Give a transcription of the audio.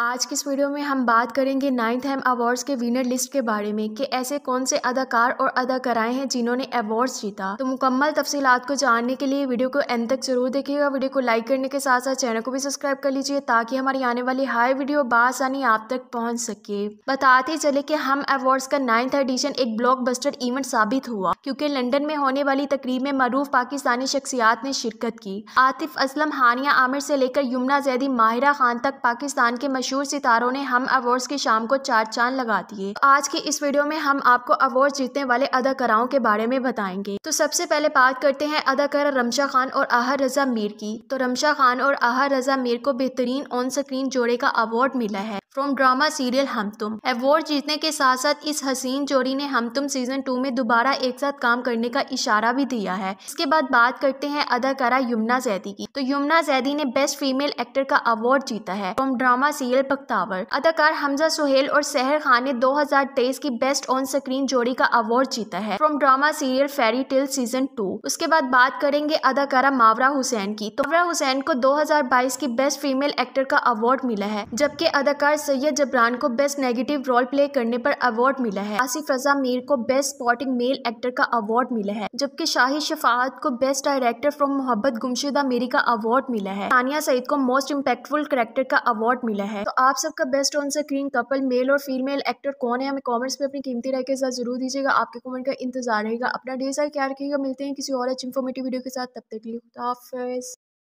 आज की इस वीडियो में हम बात करेंगे नाइन्थ हेम अवार्ड्स के विनर लिस्ट के बारे में कि ऐसे कौन से अदाकार और अदाकाराएं हैं जिन्होंने अवार्ड्स जीता तो मुकम्मल तफसी को जानने के लिए वीडियो को एंड तक जरूर देखिएगा वीडियो को लाइक करने के साथ साथ चैनल को भी सब्सक्राइब कर लीजिए ताकि हमारी आने वाली हर वीडियो बासानी आप तक पहुँच सके बताते चले की हम अवार्ड्स का नाइन्थ एडिशन एक ब्लॉक इवेंट साबित हुआ क्यूँकी लंडन में होने वाली तकरीब में मरूफ पाकिस्तानी शख्सियात ने शिरकत की आतिफ असलम हानिया आमिर से लेकर यमुना जैदी माहिरा खान तक पाकिस्तान के मशहूर सितारों ने हम अवार्ड्स की शाम को चार चांद लगा दिए आज की इस वीडियो में हम आपको अवार्ड जीतने वाले अदाकाराओं के बारे में बताएंगे तो सबसे पहले बात करते हैं अदाकारा रमशा खान और आहर रजा मीर की तो रमशा खान और आहर रजा मीर को बेहतरीन ऑन स्क्रीन जोड़े का अवार्ड मिला है फ्रॉम ड्रामा सीरियल हम तुम अवार्ड जीतने के साथ साथ इस हसीन जोड़ी ने हम तुम सीजन टू में दोबारा एक साथ काम करने का इशारा भी दिया है इसके बाद बात करते हैं अदाकारा यमुना जैदी की तो यमुना जैदी ने बेस्ट फीमेल एक्टर का अवार्ड जीता है फ्रॉम ड्रामा सीरियल पख्तावर अदाकार हमजा सुहेल और सहर खान ने तेईस की बेस्ट ऑन स्क्रीन जोड़ी का अवार्ड जीता है from drama serial fairy tale season two उसके बाद बात करेंगे अदाकारा मावरा हुसैन की तो मावरा हुसैन को 2022 की बेस्ट फीमेल एक्टर का अवार्ड मिला है जबकि अदाकार सैयद जबरान को बेस्ट नेगेटिव रोल प्ले करने पर अवार्ड मिला है आसिफ रजा मीर को बेस्ट स्पॉटिंग मेल एक्टर का अवार्ड मिला है जबकि शाही शफात को बेस्ट डायरेक्टर फ्रॉम मोहब्बत गुमशुदा मेरी का अवार्ड मिला है सानिया सईद को मोस्ट इम्पैक्टफुल करेक्टर का अवार्ड मिला है तो आप सबका best on screen couple male और फीमेल एक्टर कौन है हमें कॉमेंट्स में अपनी कीमती राय के साथ जरूर दीजिएगा आपके कॉमेंट का इंतजार रहेगा अपना डे सारा क्या रखिएगा मिलते हैं किसी और अच्छी इन्फॉर्मेटिव वीडियो के साथ तब तक लिए